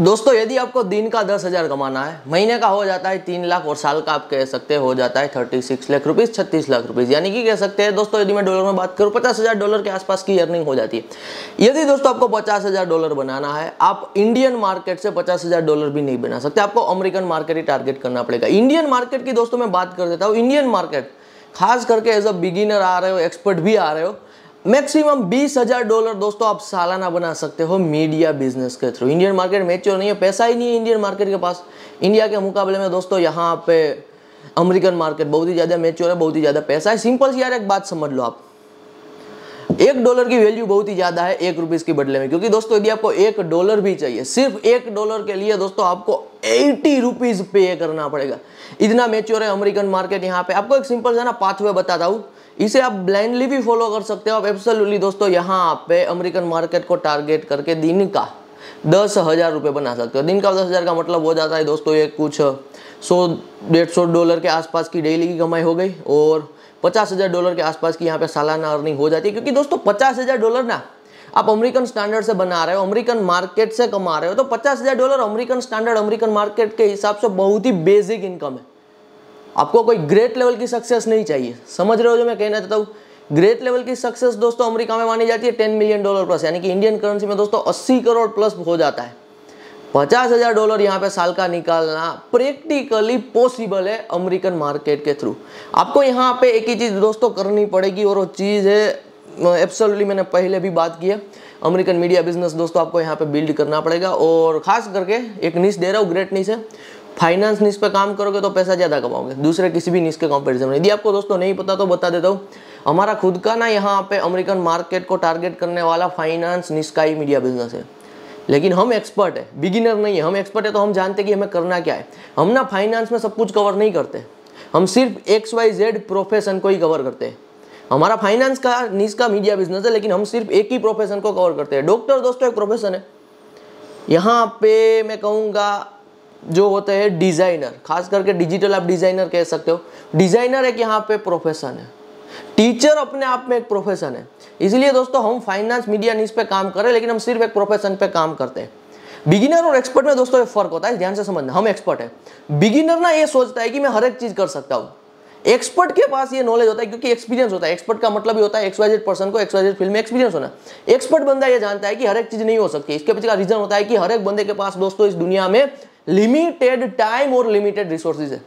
दोस्तों यदि आपको दिन का दस हज़ार कमाना है महीने का हो जाता है तीन लाख और साल का आप कह सकते हो जाता है थर्टी सिक्स लाख रुपीज़ छत्तीस लाख रुपीज़ यानी कि कह सकते हैं दोस्तों यदि मैं डॉलर में बात करूँ पचास हज़ार डॉलर के आसपास की अर्निंग हो जाती है यदि दोस्तों आपको पचास हज़ार डॉलर बनाना है आप इंडियन मार्केट से पचास हज़ार डॉलर भी नहीं बना सकते आपको अमेरिकन मार्केट ही टारगेट करना पड़ेगा इंडियन मार्केट की दोस्तों मैं बात कर देता हूँ इंडियन मार्केट खास करके एज अ बिगिनर आ रहे हो एक्सपर्ट भी आ रहे हो मैक्सिमम बीस हजार डॉलर दोस्तों आप सालाना बना सकते हो मीडिया बिजनेस के थ्रू इंडियन मार्केट मेच्योर नहीं है पैसा ही नहीं है इंडियन मार्केट के पास इंडिया के मुकाबले में दोस्तों यहाँ पे अमेरिकन मार्केट बहुत ही ज़्यादा मेच्योर है बहुत ही ज़्यादा पैसा है सिंपल सी यार एक बात समझ लो आप एक डॉलर की वैल्यू बहुत ही ज़्यादा है एक रुपीज़ के बदले में क्योंकि दोस्तों यदि आपको एक डॉलर भी चाहिए सिर्फ एक डॉलर के लिए दोस्तों आपको एटी रुपीज़ पे करना पड़ेगा इतना मेच्योर है अमेरिकन मार्केट यहाँ पे आपको एक सिंपल सा ना पाथवे बताता हूँ इसे आप ब्लाइंडली भी फॉलो कर सकते हो आप एब्सोल्युटली दोस्तों यहाँ पे अमेरिकन मार्केट को टारगेट करके दिन का दस हज़ार रुपये बना सकते हो दिन का दस हज़ार का मतलब हो जाता है दोस्तों ये कुछ सौ डेढ़ सौ डॉलर के आसपास की डेली की कमाई हो गई और पचास हज़ार डॉलर के आसपास की यहाँ पे सालाना अर्निंग हो जाती है क्योंकि दोस्तों पचास हज़ार डॉलर ना आप अमेरिकन स्टैंडर्ड से बना रहे हो अमेरिकन मार्केट से कमा रहे हो तो पचास हज़ार dollar American standard American market के हिसाब से बहुत ही बेसिक इनकम है आपको कोई ग्रेट लेवल की सक्सेस नहीं चाहिए समझ रहे हो जो मैं कहना चाहता हूँ ग्रेट लेवल की सक्सेस दोस्तों अमरीका में मानी जाती है टेन मिलियन डॉलर प्लस यानी कि इंडियन करेंसी में दोस्तों अस्सी करोड़ प्लस हो जाता है पचास हज़ार डॉलर यहाँ पे साल का निकालना प्रैक्टिकली पॉसिबल है अमेरिकन मार्केट के थ्रू आपको यहाँ पे एक ही चीज़ दोस्तों करनी पड़ेगी और वो चीज़ है एब्सोल्युटली मैंने पहले भी बात की है अमेरिकन मीडिया बिजनेस दोस्तों आपको यहाँ पे बिल्ड करना पड़ेगा और ख़ास करके एक निश दे रहा हूँ ग्रेट निश है फाइनेंस निश पे काम करोगे तो पैसा ज़्यादा कमाओगे दूसरे किसी भी निश के कंपेरिजन में यदि आपको दोस्तों नहीं पता तो बता देता हूँ हमारा खुद का ना यहाँ पे अमेरिकन मार्केट को टारगेट करने वाला फाइनेंस निश का ही मीडिया बिजनेस है लेकिन हम एक्सपर्ट है बिगिनर नहीं है हम एक्सपर्ट है तो हम जानते कि हमें करना क्या है हम ना फाइनेंस में सब कुछ कवर नहीं करते हम सिर्फ एक्स वाई जेड प्रोफेशन को ही कवर करते हैं हमारा फाइनेंस का नीच का मीडिया बिजनेस है लेकिन हम सिर्फ एक ही प्रोफेशन को कवर करते हैं डॉक्टर दोस्तों एक प्रोफेशन है यहाँ पे मैं कहूँगा जो होते हैं डिज़ाइनर खास करके डिजिटल आप डिज़ाइनर कह सकते हो डिज़ाइनर एक यहाँ पे प्रोफेशन है टीचर अपने आप में एक प्रोफेशन है इसलिए दोस्तों हम फाइनेंस मीडिया न्यूज़ पे काम करें लेकिन हम सिर्फ एक प्रोफेशन पे काम करते हैं बिगिनर और एक्सपर्ट में दोस्तों एक फर्क होता है ध्यान से समझना हम एक्सपर्ट है बिगिनर ना ये सोचता है कि मैं हर एक चीज़ कर सकता हूँ एक्सपर्ट के पास ये नॉलेज होता है क्योंकि एक्सपीरियंस होता है एक्सपर्ट का मतलब ये होता है एक्सवाइजेड पर्सन को एक्सवाइजेड फील्ड में एक्सपीरियंस होना एक्सपर्ट बंदा ये जानता है कि हर एक चीज नहीं हो सकती इसके पीछे का रीजन होता है कि हर एक बंदे के पास दोस्तों इस दुनिया में लिमिटेड टाइम और लिमिटेड रिसोर्सेज है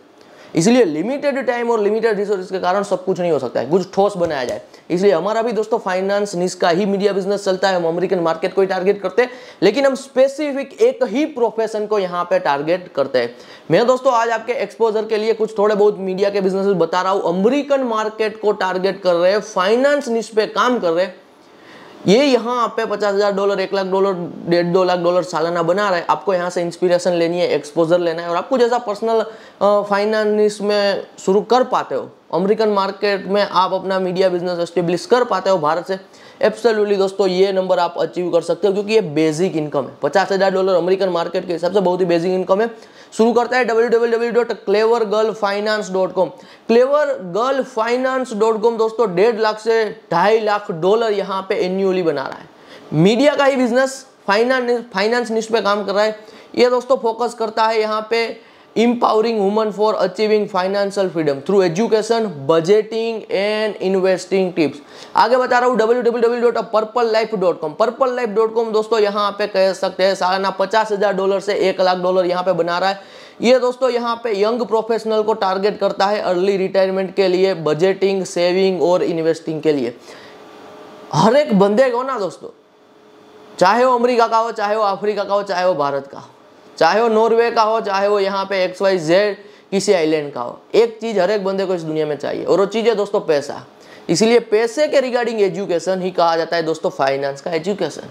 इसलिए लिमिटेड टाइम और लिमिटेड रिसोर्स के कारण सब कुछ नहीं हो सकता है कुछ ठोस बनाया जाए इसलिए हमारा भी दोस्तों फाइनेंस निस का ही मीडिया बिजनेस चलता है हम अमेरिकन मार्केट को ही टारगेट करते हैं लेकिन हम स्पेसिफिक एक ही प्रोफेशन को यहाँ पे टारगेट करते हैं मैं दोस्तों आज आपके एक्सपोजर के लिए कुछ थोड़े बहुत मीडिया के बिजनेस बता रहा हूँ अमरीकन मार्केट को टारगेट कर रहे हैं फाइनेंस निस पे काम कर रहे हैं ये यहाँ पे पचास हज़ार डॉलर एक लाख डॉलर डेढ़ दो लाख डॉलर सालाना बना रहा है आपको यहाँ से इंस्पिरेशन लेनी है एक्सपोजर लेना है और आपको जैसा पर्सनल फाइनेंस में शुरू कर पाते हो अमेरिकन मार्केट में आप अपना मीडिया बिजनेस एस्टेब्लिश कर पाते हो भारत से एब्सोल्युटली दोस्तों ये नंबर आप अचीव कर सकते हो क्योंकि ये बेसिक इनकम है पचास हज़ार डॉलर अमेरिकन मार्केट के हिसाब से बहुत ही बेसिक इनकम है शुरू करता है डॉट कॉम दोस्तों डेढ़ लाख से ढाई लाख डॉलर यहाँ पे एन्यूअली बना रहा है मीडिया का ही बिजनेस फाइनेंस फाइनेंस निश पे काम कर रहा है ये दोस्तों फोकस करता है यहाँ पे empowering women for achieving financial freedom through education budgeting and investing tips आगे बता रहा हूँ www.purplelife.com purplelife.com दोस्तों यहाँ पे कह सकते हैं सालाना पचास हजार डॉलर से एक लाख डॉलर यहाँ पे बना रहा है ये दोस्तों यहाँ पे यंग प्रोफेशनल को टारगेट करता है अर्ली रिटायरमेंट के लिए बजटिंग सेविंग और इन्वेस्टिंग के लिए हर एक बंदे को ना दोस्तों चाहे वो अमरीका का हो चाहे वो अफ्रीका का हो चाहे वो भारत का चाहे वो नॉर्वे का हो चाहे वो यहाँ पे एक्स वाई जेड किसी आइलैंड का हो एक चीज़ हर एक बंदे को इस दुनिया में चाहिए और वो चीज़ है दोस्तों पैसा इसीलिए पैसे के रिगार्डिंग एजुकेशन ही कहा जाता है दोस्तों फाइनेंस का एजुकेशन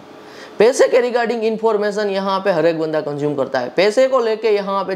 पैसे के रिगार्डिंग इन्फॉर्मेशन यहाँ पे हर एक बंदा कंज्यूम करता है पैसे को लेके यहाँ पे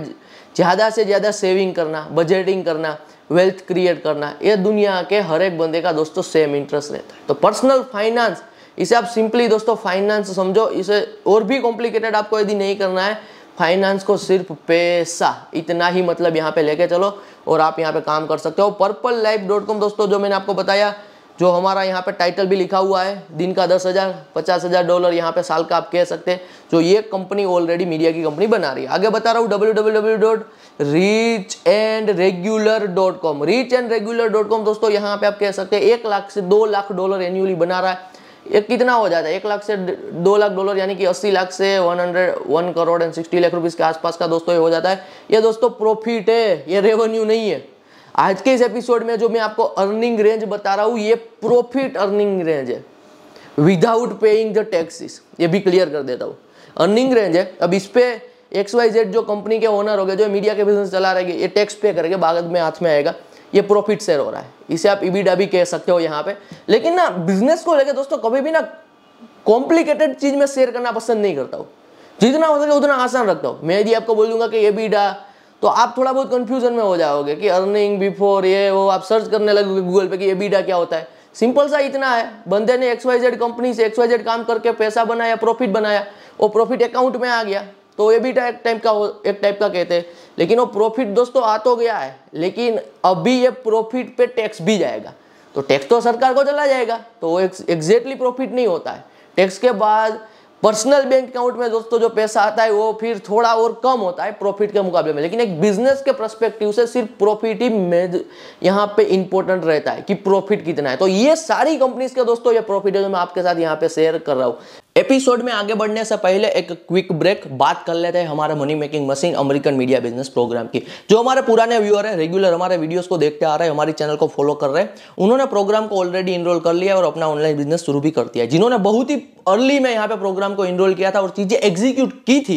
ज़्यादा से ज़्यादा सेविंग करना बजटिंग करना वेल्थ क्रिएट करना ये दुनिया के हर एक बंदे का दोस्तों सेम इंटरेस्ट रहता है तो पर्सनल फाइनेंस इसे आप सिंपली दोस्तों फाइनेंस समझो इसे और भी कॉम्प्लिकेटेड आपको यदि नहीं करना है फाइनेंस को सिर्फ पैसा इतना ही मतलब यहाँ पे लेके चलो और आप यहाँ पे काम कर सकते हो पर्पल लाइफ डॉट कॉम दोस्तों जो मैंने आपको बताया जो हमारा यहाँ पे टाइटल भी लिखा हुआ है दिन का दस हज़ार पचास हज़ार डॉलर यहाँ पे साल का आप कह सकते हैं जो ये कंपनी ऑलरेडी मीडिया की कंपनी बना रही है आगे बता रहा हूँ W W W dot reach and regular dot com reach and regular dot com दोस्तों यहाँ पे आप कह सकते हैं एक लाख से दो लाख डॉलर एनुअली बना रहा है ये कितना हो जाता है एक लाख से दो लाख डॉलर यानी कि अस्सी लाख से one hundred one crore and sixty lakh rupees के आसपास का दोस्तों ये हो जाता है ये दोस्तों प्रॉफिट है ये रेवेन्यू नहीं है आज के इस एपिसोड में जो मैं आपको अर्निंग रेंज बता रहा हूँ ये प्रॉफिट अर्निंग रेंज है विदाउट पेइंग द टैक्सेस ये भी क्लियर कर देता हूँ अर्निंग रेंज है अब इस पर एक्स वाई जेड जो कंपनी के ओनर हो गए जो मीडिया के बिजनेस चला रहे ये टैक्स पे करके बाद में हाथ में आएगा ये प्रॉफिट शेयर हो रहा है इसे आप इबीडा भी कह सकते हो यहाँ पे लेकिन ना बिजनेस को लेकर दोस्तों कभी भी ना कॉम्प्लिकेटेड चीज में शेयर करना पसंद नहीं करता हूँ जितना हो सके उतना आसान रखता हूँ मैं यदि आपको बोल दूंगा कि ईबीडा तो आप थोड़ा बहुत कंफ्यूजन में हो जाओगे कि अर्निंग बिफोर ये वो आप सर्च करने लगोगे गूगल पे कि एबीडा क्या होता है सिंपल सा इतना है बंदे ने एक्स वाई जेड कंपनी से एक्स वाई जेड काम करके पैसा बनाया प्रॉफिट बनाया वो प्रॉफिट अकाउंट में आ गया तो ये भी एक टाइप का एक टाइप का कहते हैं लेकिन वो प्रॉफिट दोस्तों आ तो गया है लेकिन अभी ये प्रॉफिट पे टैक्स भी जाएगा तो टैक्स तो सरकार को चला जाएगा तो वो एग्जैक्टली प्रॉफिट नहीं होता है टैक्स के बाद पर्सनल बैंक अकाउंट में दोस्तों जो पैसा आता है वो फिर थोड़ा और कम होता है प्रॉफिट के मुकाबले में लेकिन एक बिजनेस के प्रस्पेक्टिव से सिर्फ प्रॉफिट ही मेज यहाँ पे इंपॉर्टेंट रहता है कि प्रॉफिट कितना है तो ये सारी कंपनीज के दोस्तों ये प्रॉफिट है जो मैं आपके साथ यहाँ पे शेयर कर रहा हूँ एपिसोड में आगे बढ़ने से पहले एक क्विक ब्रेक बात कर लेते हैं हमारे money making machine American media business program की जो हमारे पुराने व्यूअर है रेगुलर हमारे वीडियोस को देखते आ रहे हैं हमारे चैनल को फॉलो कर रहे हैं उन्होंने प्रोग्राम को ऑलरेडी इनरोल कर लिया और अपना ऑनलाइन बिजनेस शुरू भी कर दिया जिन्होंने बहुत ही अर्ली में यहाँ पे प्रोग्राम को इनरोल किया था और चीज़ें एग्जीक्यूट की थी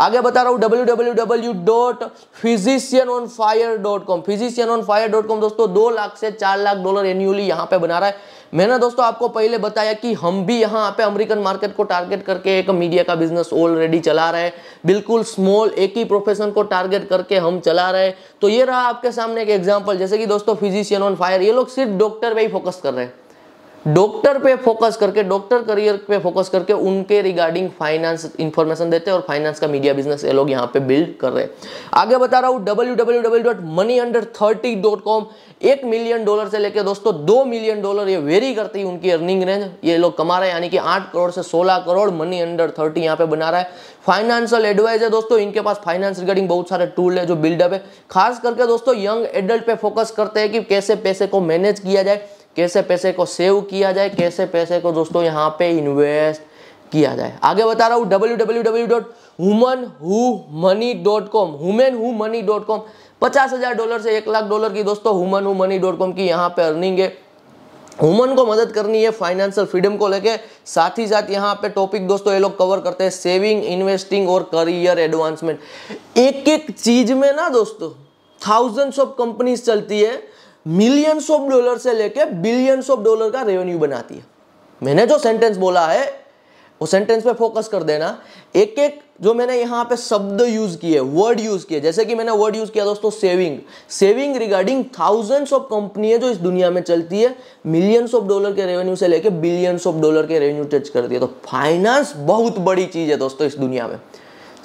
आगे बता रहा हूं W W W dot physician on fire dot com physician on fire dot com दोस्तों दो लाख से चार लाख डॉलर एनुअली यहाँ पे बना रहा है मैंने दोस्तों आपको पहले बताया कि हम भी यहाँ पे अमेरिकन मार्केट को टारगेट करके एक मीडिया का बिजनेस ऑलरेडी चला रहे हैं बिल्कुल स्मॉल एक ही प्रोफेशन को टारगेट करके हम चला रहे हैं तो ये रहा आपके सामने एक एग्जाम्पल जैसे कि दोस्तों फिजिशियन ऑन फायर ये लोग सिर्फ डॉक्टर पर ही फोकस कर रहे हैं डॉक्टर पे फोकस करके डॉक्टर करियर पे फोकस करके उनके रिगार्डिंग फाइनेंस इंफॉर्मेशन देते हैं और फाइनेंस का मीडिया बिजनेस ये लोग यहाँ पे बिल्ड कर रहे हैं आगे बता रहा हूँ W W W dot money under thirty dot com एक मिलियन डॉलर से लेकर दोस्तों दो मिलियन डॉलर ये वेरी करती है उनकी अर्निंग रेंज ये लोग कमा रहे हैं यानी कि आठ करोड़ से सोलह करोड़ मनी अंडर थर्टी यहाँ पे बना रहा है फाइनेंशियल एडवाइज है दोस्तों इनके पास फाइनेंस रिगार्डिंग बहुत सारे टूल है जो बिल्डअप है खास करके दोस्तों यंग एडल्ट पे फोकस करते हैं कि कैसे पैसे को मैनेज किया जाए कैसे पैसे को सेव किया जाए कैसे पैसे को दोस्तों यहाँ पे इन्वेस्ट किया जाए आगे बता रहा हूँ W W W dot human who money dot com human who money dot com पचास हज़ार डॉलर से एक लाख डॉलर की दोस्तों human who money dot com की यहाँ पे अर्निंग है हुमन को मदद करनी है फाइनेंशियल फ्रीडम को लेके साथ ही साथ यहाँ पे टॉपिक दोस्तों ये लोग कवर करते हैं सेविंग इन्वेस्टिंग और करियर एडवांसमेंट एक एक चीज में ना दोस्तों थाउजेंड्स ऑफ कंपनीज चलती है मिलियंस ऑफ डॉलर से लेके बिलियंस ऑफ डॉलर का रेवेन्यू बनाती है मैंने जो सेंटेंस बोला है वो सेंटेंस पे फोकस कर देना एक एक जो मैंने यहाँ पे शब्द यूज किए वर्ड यूज किए जैसे कि मैंने वर्ड यूज किया दोस्तों saving saving regarding thousands of company है जो इस दुनिया में चलती है मिलियंस ऑफ डॉलर के रेवेन्यू से लेके बिलियंस ऑफ डॉलर के रेवेन्यू टच करती है तो फाइनेंस बहुत बड़ी चीज है दोस्तों इस दुनिया में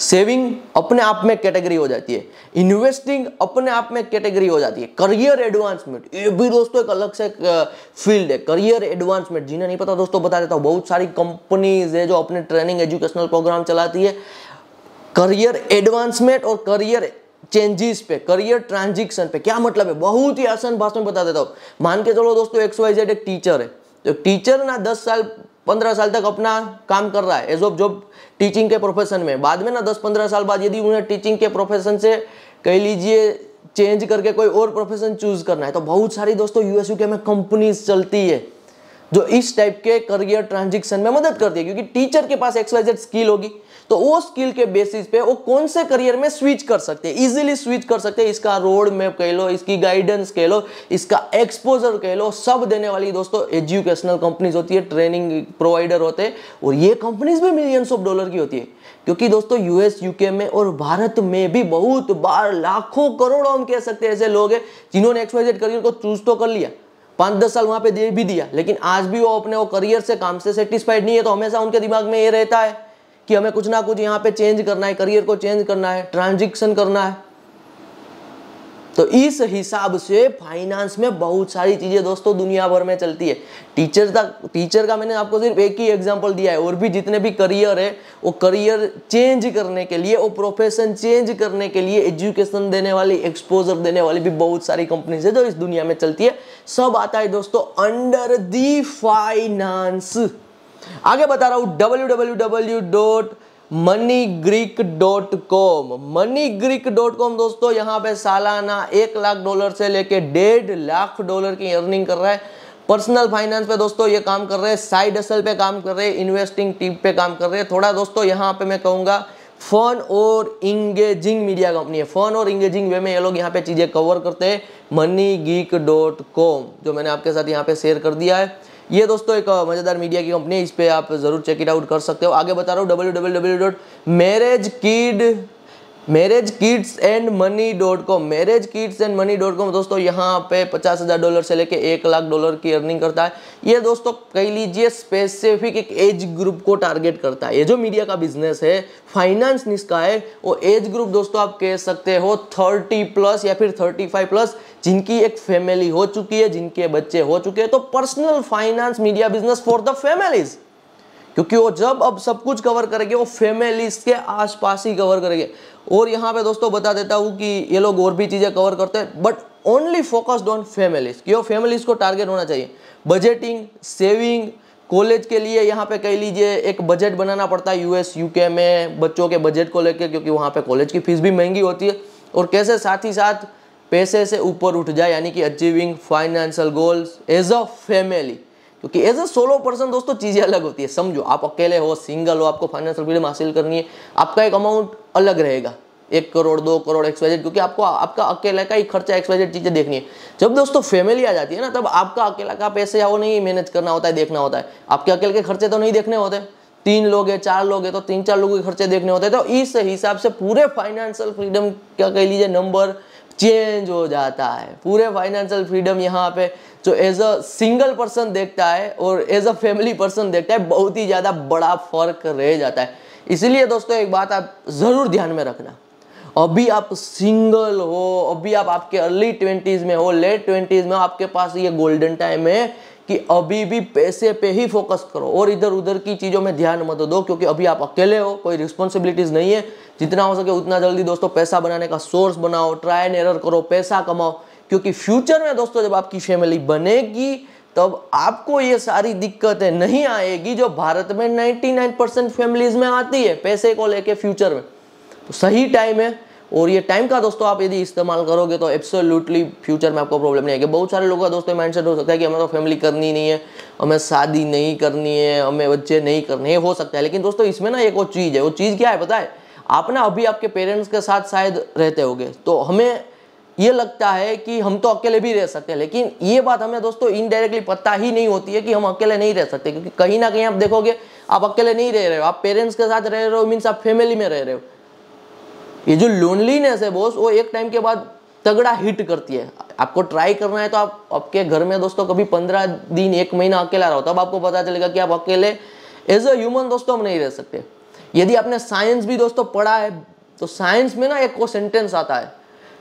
सेविंग अपने आप में कैटेगरी हो जाती है इन्वेस्टिंग अपने आप में कैटेगरी हो जाती है करियर एडवांसमेंट ये भी दोस्तों एक अलग से फील्ड है करियर एडवांसमेंट जिन्हें नहीं पता दोस्तों बता देता हूँ बहुत सारी कंपनीज है जो अपने ट्रेनिंग एजुकेशनल प्रोग्राम चलाती है करियर एडवांसमेंट और करियर चेंजेस पे करियर ट्रांजेक्शन पे क्या मतलब है बहुत ही आसान भाषा में बता देता हूँ मान के चलो दोस्तों एक्स वाई जेड एक टीचर है तो टीचर ना दस साल पंद्रह साल तक अपना काम कर रहा है एज ऑफ जॉब टीचिंग के प्रोफेशन में बाद में ना दस पंद्रह साल बाद यदि उन्हें टीचिंग के प्रोफेशन से कह लीजिए चेंज करके कोई और प्रोफेशन चूज करना है तो बहुत सारी दोस्तों यूएसयू के में कंपनीज चलती है जो इस टाइप के करियर ट्रांजेक्शन में मदद करती है क्योंकि टीचर के पास एक्सवाइजेड स्किल होगी तो वो स्किल के बेसिस पे वो कौन से करियर में स्विच कर सकते हैं इजीली स्विच कर सकते हैं इसका रोड मैप कह लो इसकी गाइडेंस कह लो इसका एक्सपोजर कह लो सब देने वाली दोस्तों एजुकेशनल कंपनीज होती है ट्रेनिंग प्रोवाइडर होते हैं और ये कंपनीज भी मिलियंस ऑफ डॉलर की होती है क्योंकि दोस्तों यूएस यूके में और भारत में भी बहुत बार लाखों करोड़ों हम कह सकते हैं ऐसे लोग हैं जिन्होंने एक्सवाइजेड करियर को चूज तो कर लिया पाँच दस साल वहाँ पे दे भी दिया लेकिन आज भी वो अपने वो करियर से काम से सेटिस्फाइड नहीं है तो हमेशा उनके दिमाग में ये रहता है कि हमें कुछ ना कुछ यहाँ पे चेंज करना है करियर को चेंज करना है ट्रांजेक्शन करना है तो इस हिसाब से फाइनेंस में बहुत सारी चीज़ें दोस्तों दुनिया भर में चलती है टीचर का टीचर का मैंने आपको सिर्फ एक ही एग्जांपल दिया है और भी जितने भी करियर है वो करियर चेंज करने के लिए वो प्रोफेशन चेंज करने के लिए एजुकेशन देने वाली एक्सपोजर देने वाली भी बहुत सारी कंपनीज है जो इस दुनिया में चलती है सब आता है दोस्तों अंडर दी फाइनांस आगे बता रहा हूँ W W W dot money Greek dot com money Greek dot com दोस्तों यहाँ पे सालाना एक लाख डॉलर से लेके डेढ़ लाख डॉलर की अर्निंग कर रहा है पर्सनल फाइनेंस पे दोस्तों ये काम कर रहे हैं साइड असल पे काम कर रहे हैं इन्वेस्टिंग टीम पे काम कर रहे हैं थोड़ा दोस्तों यहाँ पे मैं कहूंगा फन और इंगेजिंग मीडिया कंपनी है फन और इंगेजिंग वे में ये लोग यहाँ पे चीज़ें कवर करते हैं मनी गीक डॉट कॉम जो मैंने आपके साथ यहाँ पे शेयर कर दिया है ये दोस्तों एक मज़ेदार मीडिया की कंपनी है इस पर आप ज़रूर चेक इट आउट कर सकते हो आगे बता रहा हूँ W W W dot marriage kid marriage kids and money dot com marriage kids and money dot com दोस्तों यहाँ पे पचास हज़ार डॉलर से लेके एक लाख डॉलर की अर्निंग करता है ये दोस्तों कह लीजिए स्पेसिफिक एक एज ग्रुप को टारगेट करता है ये जो मीडिया का बिजनेस है फाइनेंस इसका है वो एज ग्रुप दोस्तों आप कह सकते हो थर्टी प्लस या फिर थर्टी फाइव प्लस जिनकी एक फैमिली हो चुकी है जिनके बच्चे हो चुके हैं तो personal finance media business for the families क्योंकि वो जब अब सब कुछ कवर करेंगे वो फैमिलीज के आसपास ही कवर करेंगे और यहाँ पे दोस्तों बता देता हूँ कि ये लोग और भी चीज़ें कवर करते हैं but only focused on families क्यों फैमिलीज को टारगेट होना चाहिए बजटिंग सेविंग कॉलेज के लिए यहाँ पे कह लीजिए एक बजट बनाना पड़ता है यूएस यूके में बच्चों के बजट को लेकर क्योंकि वहाँ पे कॉलेज की फ़ीस भी महंगी होती है और कैसे साथ ही साथ पैसे से ऊपर उठ जाए यानी कि achieving financial goals as a family क्योंकि एज अ सोलो पर्सन दोस्तों चीज़ें अलग होती है समझो आप अकेले हो सिंगल हो आपको फाइनेंशियल फ्रीडम हासिल करनी है आपका एक अमाउंट अलग रहेगा एक करोड़ दो करोड़ एक्सवाइजेड क्योंकि आपको आपका अकेला का ही खर्चा एक्सवाइजेड चीज़ें देखनी है जब दोस्तों फैमिली आ जाती है ना तब आपका अकेला का पैसे वो नहीं मैनेज करना होता है देखना होता है आपके अकेले के खर्चे तो नहीं देखने होते तीन लोग है चार लोग है तो तीन चार लोगों के खर्चे देखने होते हैं तो इस हिसाब से पूरे फाइनेंशियल फ्रीडम क्या कह लीजिए नंबर चेंज हो जाता है पूरे फाइनेंशियल फ्रीडम यहाँ पे जो एज अ सिंगल पर्सन देखता है और एज अ फैमिली पर्सन देखता है बहुत ही ज़्यादा बड़ा फर्क रह जाता है इसलिए दोस्तों एक बात आप ज़रूर ध्यान में रखना अभी आप सिंगल हो अभी आप आपके अर्ली ट्वेंटीज़ में हो लेट ट्वेंटीज़ में हो आपके पास ये गोल्डन टाइम है कि अभी भी पैसे पे ही फोकस करो और इधर उधर की चीज़ों में ध्यान मत दो क्योंकि अभी आप अकेले हो कोई रिस्पॉन्सिबिलिटीज़ नहीं है जितना हो सके उतना जल्दी दोस्तों पैसा बनाने का सोर्स बनाओ ट्राई एंड एरर करो पैसा कमाओ क्योंकि फ्यूचर में दोस्तों जब आपकी फैमिली बनेगी तब आपको ये सारी दिक्कतें नहीं आएगी जो भारत में 99 परसेंट फैमिलीज में आती है पैसे को लेके फ्यूचर में तो सही टाइम है और ये टाइम का दोस्तों आप यदि इस्तेमाल करोगे तो एब्सोल्युटली फ्यूचर में आपको प्रॉब्लम नहीं आएगी बहुत सारे लोगों का दोस्तों माइंडसेट हो सकता है कि हमें तो फैमिली करनी नहीं है हमें शादी नहीं करनी है हमें बच्चे नहीं करने हो सकता है लेकिन दोस्तों इसमें ना एक और चीज़ है वो चीज़ क्या है बताए आप ना अभी आपके पेरेंट्स के साथ शायद रहते होगे तो हमें ये लगता है कि हम तो अकेले भी रह सकते हैं लेकिन ये बात हमें दोस्तों इनडायरेक्टली पता ही नहीं होती है कि हम अकेले नहीं रह सकते क्योंकि कहीं ना कहीं आप देखोगे आप अकेले नहीं रह रहे हो आप पेरेंट्स के साथ रह रहे हो मीन्स आप फैमिली में रह रहे हो ये जो लोनलीनेस है बॉस वो एक टाइम के बाद तगड़ा हिट करती है आपको ट्राई करना है तो आप आपके घर में दोस्तों कभी पंद्रह दिन एक महीना अकेला रहो तब आपको पता चलेगा कि आप अकेले एज अ ह्यूमन दोस्तों हम नहीं रह सकते यदि आपने साइंस भी दोस्तों पढ़ा है तो साइंस में ना एक को सेंटेंस आता है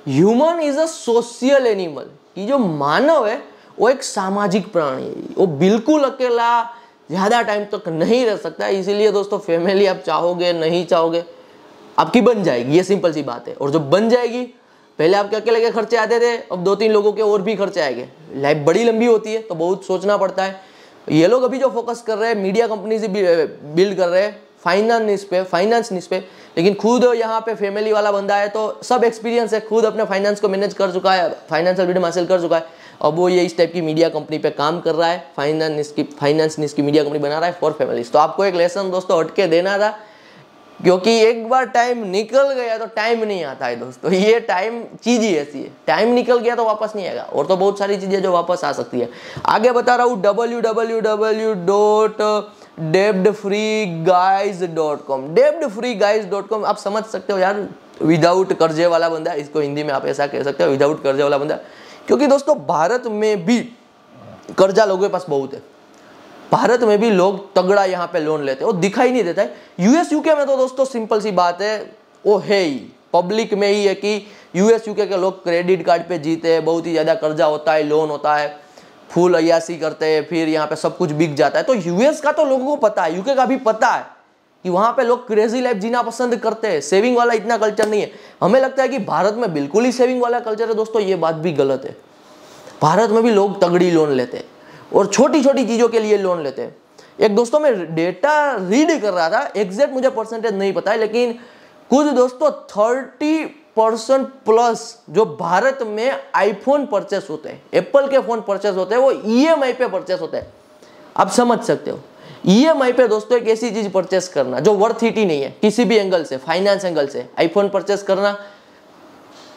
human is a social animal कि जो मानव है वो एक सामाजिक प्राणी है वो बिल्कुल अकेला ज़्यादा टाइम तक तो नहीं रह सकता इसीलिए दोस्तों फैमिली आप चाहोगे नहीं चाहोगे आपकी बन जाएगी ये सिंपल सी बात है और जो बन जाएगी पहले आपके अकेले के खर्चे आते थे अब दो तीन लोगों के और भी खर्चे आएंगे लाइफ बड़ी लंबी होती है तो बहुत सोचना पड़ता है ये लोग अभी जो फोकस कर रहे हैं मीडिया कंपनी से बिल्ड कर रहे हैं फाइनेंस पे फाइनेंस पे लेकिन खुद यहाँ पे फैमिली वाला बंदा है तो सब एक्सपीरियंस है खुद अपने फाइनेंस को मैनेज कर चुका है फाइनेंशियल फ्रीडम हासिल कर चुका है अब वो ये इस टाइप की मीडिया कंपनी पे काम कर रहा है फाइनेंस की फाइनेंस की मीडिया कंपनी बना रहा है फॉर फैमिलीज तो आपको एक लेसन दोस्तों हटके देना था क्योंकि एक बार टाइम निकल गया तो टाइम नहीं आता है दोस्तों ये टाइम चीज़ ही ऐसी है टाइम निकल गया तो वापस नहीं आएगा और तो बहुत सारी चीज़ें जो वापस आ सकती है आगे बता रहा हूँ डब्ल्यू डब्ल्यू डब्ल्यू डॉट डेब्ड फ्री गाइज डॉट कॉम डेब्ड फ्री गाइज डॉट कॉम आप समझ सकते हो यार विदाउट कर्जे वाला बंदा इसको हिंदी में आप ऐसा कह सकते हो विदाउट कर्जे वाला बंदा क्योंकि दोस्तों भारत में भी कर्जा लोगों के पास बहुत है भारत में भी लोग तगड़ा यहाँ पे लोन लेते हैं वो दिखाई नहीं देता है यूएस यूके में तो दोस्तों सिंपल सी बात है वो है ही पब्लिक में ही है कि यूएस यूके के लोग क्रेडिट कार्ड पे जीते हैं बहुत ही ज़्यादा कर्जा होता है लोन होता है फूल अयासी करते हैं फिर यहाँ पे सब कुछ बिक जाता है तो यूएस का तो लोगों को पता है यूके का भी पता है कि वहाँ पे लोग क्रेजी लाइफ जीना पसंद करते हैं सेविंग वाला इतना कल्चर नहीं है हमें लगता है कि भारत में बिल्कुल ही सेविंग वाला कल्चर है दोस्तों ये बात भी गलत है भारत में भी लोग तगड़ी लोन लेते हैं और छोटी छोटी चीज़ों के लिए लोन लेते हैं एक दोस्तों में डेटा रीड कर रहा था एग्जैक्ट मुझे परसेंटेज नहीं पता है लेकिन कुछ दोस्तों थर्टी परसेंट प्लस जो भारत में आईफोन परचेस होते हैं एप्पल के फ़ोन परचेस होते हैं वो ईएमआई e पे परचेस होते हैं आप समझ सकते हो ईएमआई e पे दोस्तों एक ऐसी चीज़ परचेस करना जो वर्थ हिट ही नहीं है किसी भी एंगल से फाइनेंस एंगल से आईफोन परचेस करना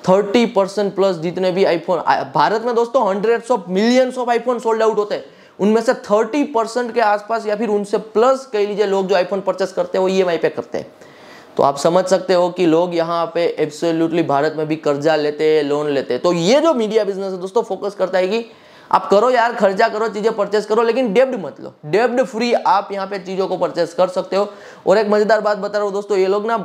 थर्टी परसेंट प्लस जितने भी आईफोन भारत में दोस्तों hundred of million of iPhone sold out होते हैं उनमें से थर्टी परसेंट के आसपास या फिर उनसे प्लस कह लीजिए लोग जो आईफोन परचेस करते हैं वो ई e पे करते हैं तो आप समझ सकते हो कि लोग यहाँ पे एब्सोल्युटली भारत में भी कर्जा लेते हैं लोन लेते हैं तो ये जो मीडिया बिजनेस है दोस्तों फोकस करता है कि आप करो यार खर्चा करो चीज़ें परचेस करो लेकिन डेब्ड मत लो डेब्ड फ्री आप यहाँ पे चीज़ों को परचेस कर सकते हो और एक मज़ेदार बात बता रहा हूँ दोस्तों ये लोग ना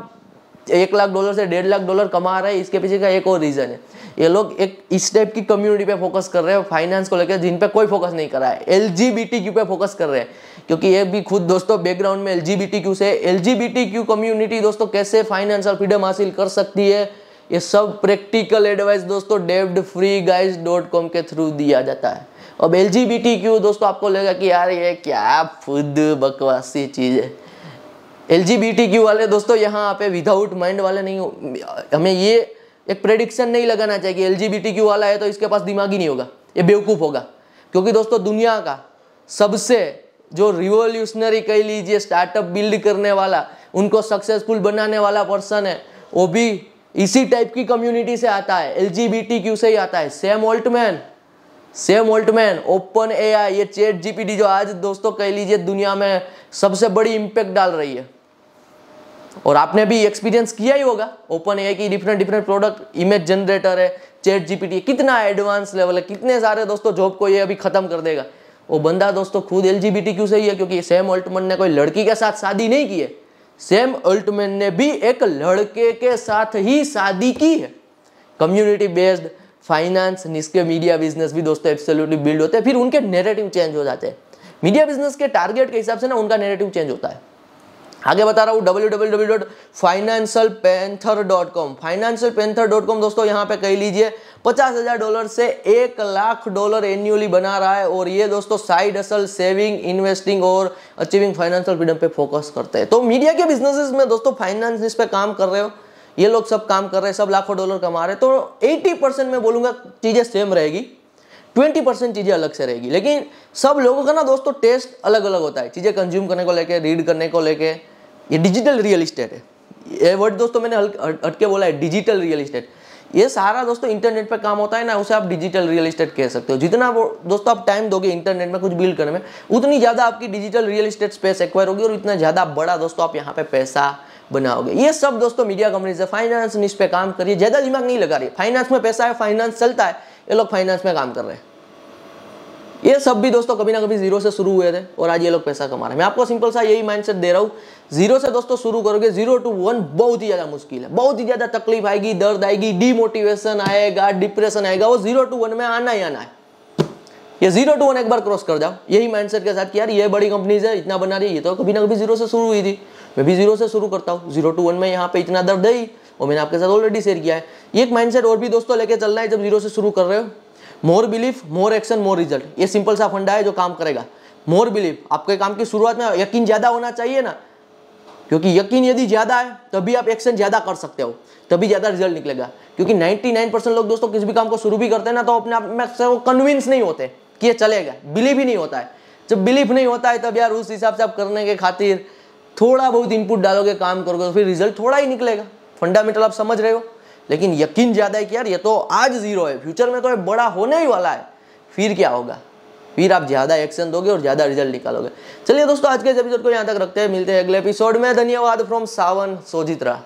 एक लाख डॉलर से डेढ़ लाख डॉलर कमा रहे हैं इसके पीछे का एक और रीज़न है ये लोग एक इस टाइप की कम्युनिटी पे फोकस कर रहे हैं फाइनेंस को लेकर जिन पे कोई फोकस नहीं कर रहा है एल पे फोकस कर रहे हैं क्योंकि ये भी खुद दोस्तों बैकग्राउंड में एलजीबीटी क्यू से एलजीबीटी क्यू कम्युनिटी दोस्तों कैसे फाइनेंशियल फ्रीडम हासिल कर सकती है ये सब प्रैक्टिकल एडवाइस दोस्तों debt free guys dot com के थ्रू दिया जाता है अब एल दोस्तों आपको लगेगा कि यार ये क्या खुद बकवासी चीज़ है एल वाले दोस्तों यहाँ पे विदाउट माइंड वाले नहीं हमें ये एक प्रेडिक्शन नहीं लगाना चाहिए कि एल वाला है तो इसके पास दिमाग ही नहीं होगा ये बेवकूफ़ होगा क्योंकि दोस्तों दुनिया का सबसे जो रिवोल्यूशनरी कह लीजिए स्टार्टअप बिल्ड करने वाला उनको सक्सेसफुल बनाने वाला पर्सन है वो भी इसी टाइप की कम्युनिटी से आता है एल क्यू से ही आता है Sam Altman Sam Altman Open A ये चेट जीपीटी जो आज दोस्तों कह लीजिए दुनिया में सबसे बड़ी इम्पैक्ट डाल रही है और आपने भी एक्सपीरियंस किया ही होगा ओपन ए की different different product image generator है चेट जीपीटी कितना एडवांस लेवल है कितने सारे दोस्तों जॉब को ये अभी खत्म कर देगा वो बंदा दोस्तों तो खुद एल से ही है क्योंकि सेम अल्टमैन ने कोई लड़की के साथ शादी नहीं की है सेम अल्टमैन ने भी एक लड़के के साथ ही शादी की है कम्युनिटी बेस्ड फाइनेंस निस्के मीडिया बिजनेस भी दोस्तों एब्सोल्युटली बिल्ड होते हैं फिर उनके नेरेटिव चेंज हो जाते हैं मीडिया बिजनेस के टारगेट के हिसाब से ना उनका नेरेटिव चेंज होता है आगे बता रहा हूँ W W W dot financial panther dot com financial panther dot com दोस्तों यहाँ पे कह लीजिए पचास हज़ार डॉलर से एक लाख डॉलर एन्यूअली बना रहा है और ये दोस्तों साइड असल सेविंग इन्वेस्टिंग और अचीविंग फाइनेंशियल फ्रीडम पे फोकस करते हैं तो मीडिया के बिजनेसेस में दोस्तों फाइनेंस पे काम कर रहे हो ये लोग सब काम कर रहे हैं सब लाखों डॉलर कमा रहे हैं तो एट्टी परसेंट मैं बोलूंगा चीज़ें सेम रहेगी ट्वेंटी परसेंट चीज़ें अलग से रहेगी लेकिन सब लोगों का ना दोस्तों टेस्ट अलग अलग होता है चीज़ें कंज्यूम करने को लेके रीड करने को लेके ये डिजिटल रियल इस्टेट है ये वर्ड दोस्तों मैंने हटके बोला है डिजिटल रियल इस्टेट ये सारा दोस्तों इंटरनेट पर काम होता है ना उसे आप डिजिटल रियल इस्टेट कह सकते हो जितना वो दोस्तों आप टाइम दोगे इंटरनेट में कुछ बिल्ड करने में उतनी ज़्यादा आपकी digital real estate space acquire होगी और इतना ज़्यादा बड़ा दोस्तों आप यहाँ पे पैसा बनाओगे ये सब दोस्तों मीडिया कंपनीज है फाइनेंस इस पर काम करिए ज़्यादा दिमाग नहीं लगा रही फाइनेंस में पैसा है फाइनेंस चलता है ये लोग फाइनेंस में काम कर रहे हैं ये सब भी दोस्तों कभी ना कभी जीरो से शुरू हुए थे और आज ये लोग पैसा कमा रहे हैं मैं आपको सिंपल सा यही माइंडसेट दे रहा हूँ जीरो से दोस्तों शुरू करोगे जीरो टू वन बहुत ही ज़्यादा मुश्किल है बहुत ही ज़्यादा तकलीफ आएगी दर्द आएगी डीमोटिवेशन आएगा डिप्रेशन आएगा वो जीरो टू वन में आना ही आना है ये जीरो टू वन एक बार क्रॉस कर जाओ यही माइंड के साथ कि यार ये बड़ी कंपनीज है इतना बना रही है तो कभी ना कभी जीरो से शुरू हुई थी मैं भी जीरो से शुरू करता हूँ जीरो टू वन में यहाँ पे इतना दर्द है और मैंने आपके साथ ऑलरेडी शेयर किया है ये एक माइंड और भी दोस्तों लेके चलना है जब जीरो से शुरू कर रहे हो more belief more action more result ये सिंपल सा फंडा है जो काम करेगा मोर बिलीफ आपके काम की शुरुआत में यकीन ज़्यादा होना चाहिए ना क्योंकि यकीन यदि ज़्यादा है तभी आप एक्शन ज़्यादा कर सकते हो तभी ज़्यादा रिजल्ट निकलेगा क्योंकि 99 परसेंट लोग दोस्तों किसी भी काम को शुरू भी करते हैं ना तो अपने आप में से वो कन्विंस नहीं होते कि ये चलेगा बिलीव ही नहीं होता है जब बिलीव नहीं होता है तब यार उस हिसाब से आप करने के खातिर थोड़ा बहुत इनपुट डालोगे काम करोगे तो फिर रिजल्ट थोड़ा ही निकलेगा फंडामेंटल आप समझ रहे हो लेकिन यकीन ज़्यादा है कि यार ये तो आज ज़ीरो है फ्यूचर में तो ये बड़ा होने ही वाला है फिर क्या होगा फिर आप ज़्यादा एक्शन दोगे और ज़्यादा रिजल्ट निकालोगे चलिए दोस्तों आज के एपिसोड को यहाँ तक रखते हैं मिलते हैं अगले एपिसोड में धन्यवाद फ्रॉम सावन सोजित्रा